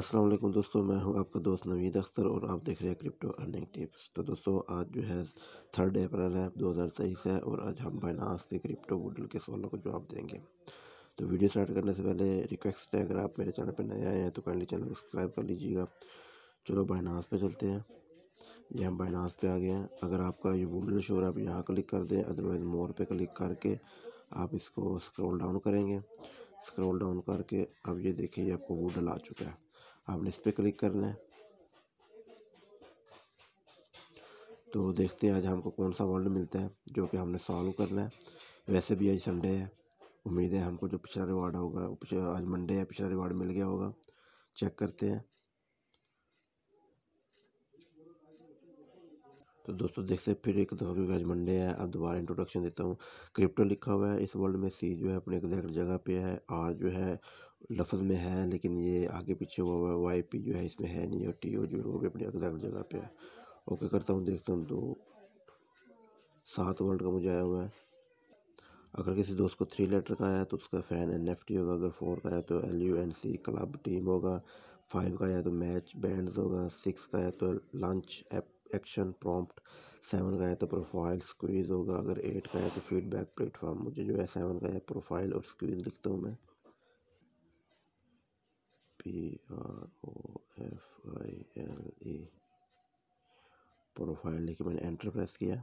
अस्सलाम वालेकुम दोस्तों मैं हूं आपका दोस्त नवीद अख्तर और आप देख रहे हैं क्रिप्टो अर्निंग टिप्स तो दोस्तों आज जो है थर्ड अप्रैल है दो हज़ार तेईस है और आज हम बाइनास के क्रिप्टो वूडल के सवालों को जवाब देंगे तो वीडियो स्टार्ट करने से पहले रिक्वेस्ट है अगर आप मेरे चैनल पर नए आए हैं तो काइंडली चैनल सब्सक्राइब कर लीजिएगा चलो बाइनास पर चलते हैं ये हम बाइनास पर आ गए हैं अगर आपका ये वूडल शोर आप यहाँ क्लिक कर दें अदरवाइज़ मोर पर क्लिक करके आप इसको स्क्रॉल डाउन करेंगे स्क्रॉल डाउन करके अब ये देखिए आपको वूडल आ चुका है आपने इस पर क्लिक करना है तो देखते हैं आज हमको कौन सा वर्ड मिलता है जो कि हमने सॉल्व करना है वैसे भी आज संडे है उम्मीद है हमको जो पिछला रिवार्ड होगा आज मंडे है पिछला रिवार्ड मिल गया होगा चेक करते हैं तो दोस्तों देखते फिर एक दफ़ा तो क्योंकि आज मंडे है अब दोबारा इंट्रोडक्शन देता हूँ क्रिप्टो लिखा हुआ है इस वर्ल्ड में सी जो है अपने एग्जैक्ट जगह पे है आर जो है लफ़्ज़ में है लेकिन ये आगे पीछे वाई पी जो है इसमें है नहीं और टी ओ जो है वो भी अपनी एग्जैक्ट जगह पे है ओके करता हूँ देखता हूँ तो सात वर्ड का मुझे आया हुआ है अगर किसी दोस्त को थ्री लेटर का आया तो उसका फ़ैन एन एफ टी होगा अगर फोर का आया तो L U N C club team होगा फाइव का आया तो मैच बैंड्स होगा सिक्स का आया तो लंच एक्शन प्रॉम्प्ट सेवन का है तो प्रोफाइल तो स्क्वीज़ होगा अगर एट का है तो फीडबैक प्लेटफॉर्म मुझे जो है सेवन का है प्रोफाइल और स्क्वीज़ लिखता हूँ मैं P R O F I L A profile लेके मैंने एंटर प्रेस किया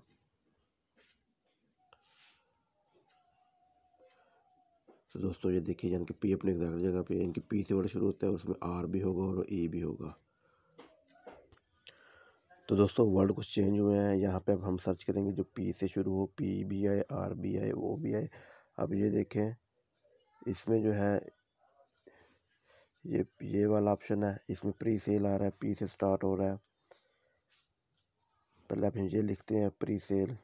तो दोस्तों ये देखिए यानी पी अपने एग्जैक्ट जगह पे इनके पी से वर्ड शुरू होता है उसमें आर भी होगा और ई e भी होगा तो दोस्तों वर्ड कुछ चेंज हुए हैं यहाँ पे अब हम सर्च करेंगे जो पी से शुरू हो P B I R B I O B I अब ये देखें इसमें जो है ये ये वाला ऑप्शन है इसमें प्री सेल आ रहा है पी से स्टार्ट हो रहा है पहले आप ये लिखते हैं pre sale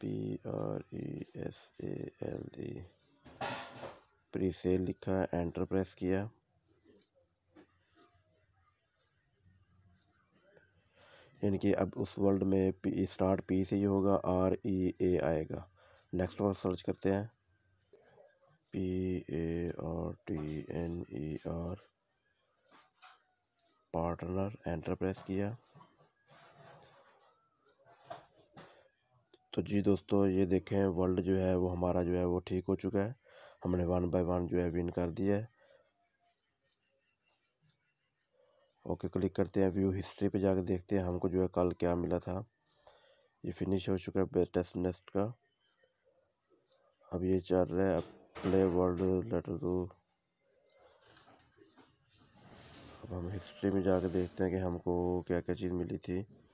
P R E S A L E pre sale लिखा है एंटर प्रेस किया यानी कि अब उस वर्ल्ड में पी स्टार्ट पी से ही होगा आर ई ए आएगा नेक्स्ट वर्ड सर्च करते हैं P A R T N E R partner enter press किया तो जी दोस्तों ये देखें वर्ल्ड जो है वो हमारा जो है वो ठीक हो चुका है हमने वन बाय वन जो है विन कर दिया है ओके क्लिक करते हैं व्यू हिस्ट्री पे जाकर देखते हैं हमको जो है कल क्या मिला था ये फिनिश हो चुका है बेस्ट नेस्ट का अब ये चल रहा है अब प्ले वर्ल्ड लेटर टू अब हम हिस्ट्री में जाके देखते हैं कि हमको क्या क्या चीज़ मिली थी